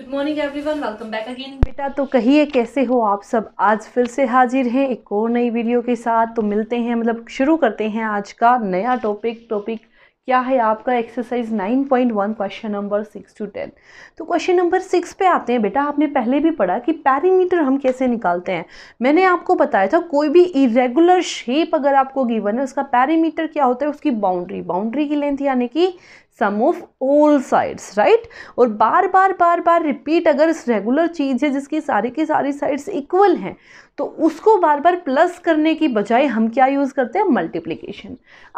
good morning everyone welcome back again बेटा तो कहिए कैसे हो आप सब आज फिर से हाजिर हैं एक और नई वीडियो के साथ तो मिलते हैं मतलब शुरू करते हैं आज का नया टॉपिक टॉपिक क्या है आपका exercise 9.1 question number six to ten तो क्वेश्चन नंबर सिक्स पे आते हैं बेटा आपने पहले भी पढ़ा कि पैरीमीटर हम कैसे निकालते हैं मैंने आपको बताया था कोई भी इरेगुलर शेप अगर आपको गिवन है उसका पैरीमीटर क्या होता है उसकी बाउंड्री बाउंड्री की लेंथ यानी कि sum of all sides right और बार बार बार बार रिपीट अगर इस रेगुलर चीज़ है जिसकी सारी की सारी साइड्स इक्वल हैं तो उसको बार बार प्लस करने की बजाय हम क्या यूज़ करते हैं मल्टीप्लीकेशन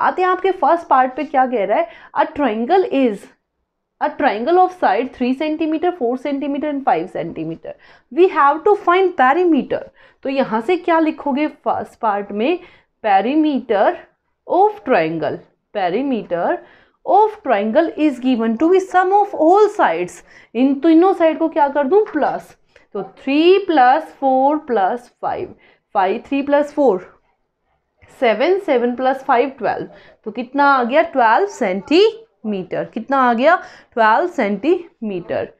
आते हैं आपके फर्स्ट पार्ट पे क्या कह रहा है a triangle is a triangle of side three centimetre four centimetre and five centimetre we have to find perimeter तो यहाँ से क्या लिखोगे फर्स्ट पार्ट में perimeter of triangle perimeter of triangle is given to be sum of all sides इन तीनों side को क्या कर दूं प्लस तो three plus four plus five five three plus four seven seven plus five twelve तो कितना आ गया ट्वेल्व सेंटीमीटर कितना आ गया ट्वेल्व सेंटीमीटर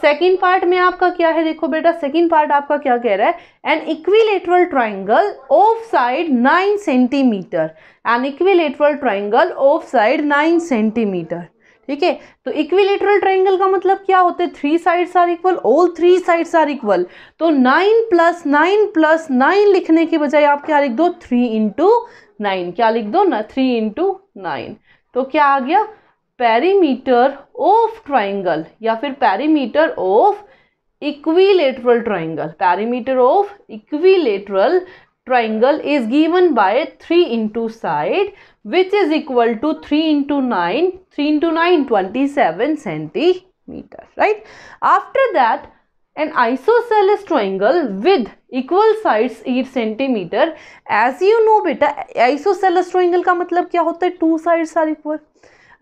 सेकेंड पार्ट में आपका क्या है देखो बेटा सेकेंड पार्ट आपका क्या कह रहा है an equilateral triangle of side nine centimetre an equilateral triangle of side nine centimetre ठीक है तो इक्विलेटरल ट्राइंगल का मतलब क्या होते हैं three sides are equal all three sides are equal तो nine plus nine plus nine लिखने के बजाय आप क्या लिख दो थ्री इंटू नाइन क्या लिख दो ना थ्री इंटू नाइन तो क्या आ गया पैरीमीटर ऑफ ट्राइंगल या फिर perimeter of equilateral triangle perimeter of equilateral triangle is given by three into side which is equal to three into nine three into nine twenty seven centimetre right after that an isosceles triangle with equal sides eight centimetre as you know बेटा isosceles triangle का मतलब क्या होता है two sides are equal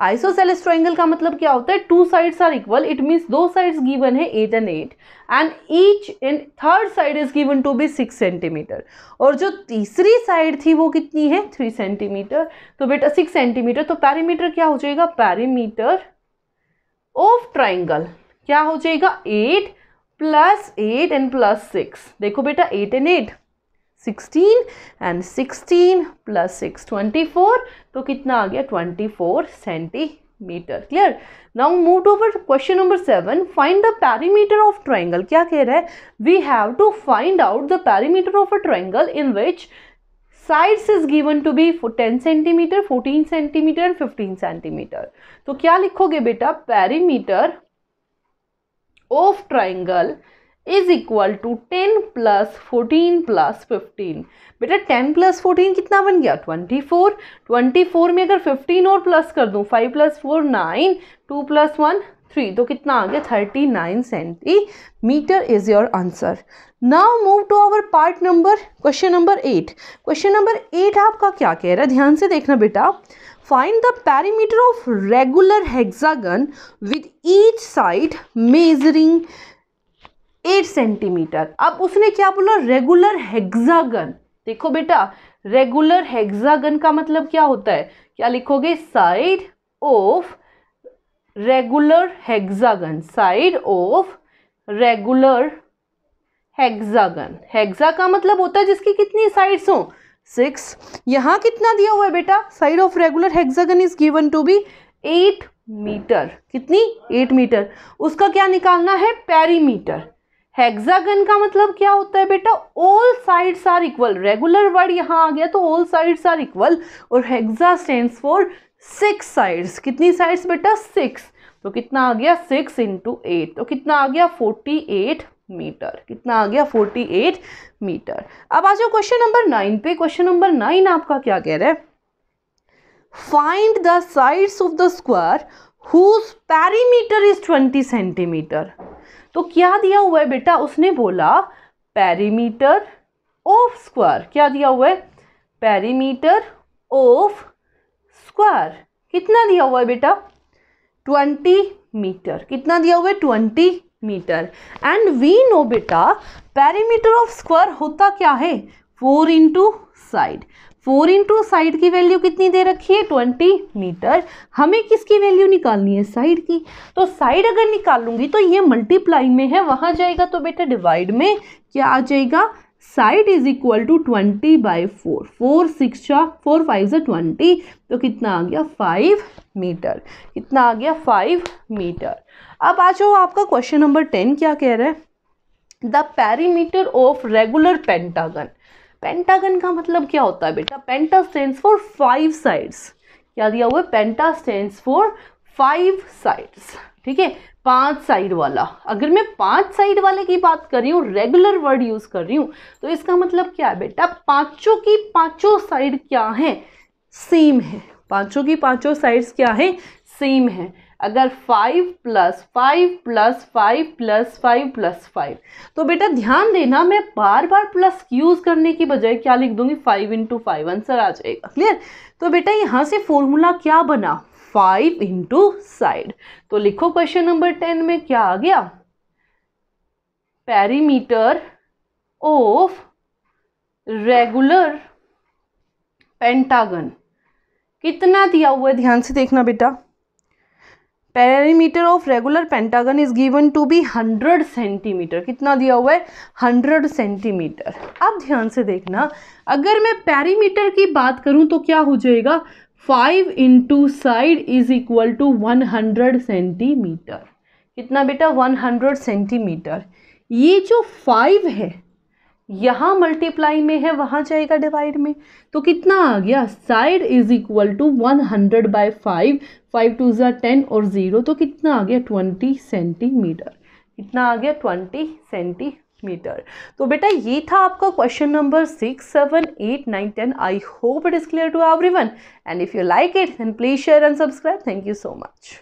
isosceles triangle का मतलब क्या होता है two sides are equal it means दो साइड्स गिवन है eight and eight and each and third side is given to be six centimetre और जो तीसरी साइड थी वो कितनी है थ्री सेंटीमीटर तो बेटा सिक्स सेंटीमीटर तो पैरीमीटर क्या हो जाएगा पैरीमीटर ऑफ ट्राइंगल क्या हो जाएगा eight plus eight and plus six देखो बेटा eight and eight sixteen and sixteen plus six twenty four तो कितना आ गया twenty four centimetre clear now move to our question number seven find the perimeter of triangle क्या कह रहा है we have to find out the perimeter of a triangle in which sides is given to be ten centimetre fourteen centimetre and fifteen centimetre तो क्या लिखोगे बेटा perimeter of triangle is equal to ten plus fourteen plus fifteen बेटा ten plus fourteen कितना बन गया twenty four twenty four में अगर फिफ्टीन और प्लस कर दूँ five plus four nine two plus one three तो कितना आ गया thirty nine centimetre is your answer now move to our part number question number eight question number eight आपका क्या कह रहा है ध्यान से देखना बेटा find the perimeter of regular hexagon with each side measuring eight centimetre अब उसने क्या बोला रेगुलर हेक्सागन देखो बेटा रेगुलर हेक्सागन का मतलब क्या होता है क्या लिखोगे side of regular hexagon side of regular hexagon hexa का मतलब होता है जिसकी कितनी साइड्स हो सिक्स यहाँ कितना दिया हुआ है बेटा side of regular hexagon is given to be eight metre कितनी एट मीटर उसका क्या निकालना है पेरीमीटर हेक्सागन का मतलब क्या होता है बेटा all sides are equal regular word यहाँ आ गया तो ऑल साइड्स आर इक्वल और hexa stands for six sides कितनी साइड्स बेटा सिक्स तो कितना आ गया सिक्स इंटू एट तो कितना आ गया फोर्टी एट मीटर कितना आ गया फोर्टी एट मीटर अब आ जाओ क्वेश्चन नंबर नाइन पे क्वेश्चन नंबर नाइन आपका क्या कह रहा है find the sides of the square whose perimeter is twenty centimetre तो क्या दिया हुआ है बेटा उसने बोला पैरीमीटर ऑफ स्क्वायर क्या दिया हुआ है पैरीमीटर ऑफ स्क्वायर कितना दिया हुआ है बेटा ट्वेंटी मीटर कितना दिया हुआ है twenty metre and we know बेटा पैरीमीटर ऑफ स्क्वायर होता क्या है four into side four into side की वैल्यू कितनी दे रखी है ट्वेंटी मीटर हमें किसकी वैल्यू निकालनी है साइड की तो साइड अगर निकालूंगी तो ये मल्टीप्लाई में है वहां जाएगा तो बेटा डिवाइड में क्या आ जाएगा side is equal to twenty by four four six four five से ट्वेंटी तो कितना आ गया फाइव मीटर कितना आ गया फाइव मीटर अब आ जाओ आपका क्वेश्चन नंबर टेन क्या कह रहा है the perimeter of regular pentagon pentagon का मतलब क्या होता है बेटा penta stand for five sides क्या दिया हुआ है penta stand for five sides ठीक है पांच साइड वाला अगर मैं पांच साइड वाले की बात कर रही हूँ रेगुलर वर्ड यूज़ कर रही हूँ तो इसका मतलब क्या है बेटा पांचों की पांचों साइड क्या है सेम है पांचों की पांचों साइड्स क्या है सेम है अगर five plus five plus five plus five plus five तो बेटा ध्यान देना मैं बार बार प्लस यूज़ करने की बजाय क्या लिख दूंगी फाइव इंटू फाइव आंसर आ जाएगा क्लियर तो बेटा यहाँ से फॉर्मूला क्या बना फाइव इंटू साइड तो लिखो क्वेश्चन नंबर टेन में क्या आ गया पैरीमीटर ऑफ रेगुलर पेंटागन कितना दिया हुआ है ध्यान से देखना बेटा parameter of regular pentagon is given to be hundred centimetre कितना दिया हुआ है हंड्रेड सेंटीमीटर अब ध्यान से देखना अगर मैं पैरीमीटर की बात करूं तो क्या हो जाएगा five into side is equal to one centimetre कितना बेटा वन हंड्रेड सेंटीमीटर ये जो फाइव है यहाँ मल्टीप्लाई में है वहाँ जाएगा डिवाइड में तो कितना आ गया side is equal to one hundred by five five two ज़ा टेन और ज़ीरो तो कितना आ गया ट्वेंटी सेंटीमीटर कितना आ गया ट्वेंटी सेंटीमीटर तो बेटा ये था आपका question number six seven eight nine ten I hope it is clear to everyone and if you like it and please share and subscribe thank you so much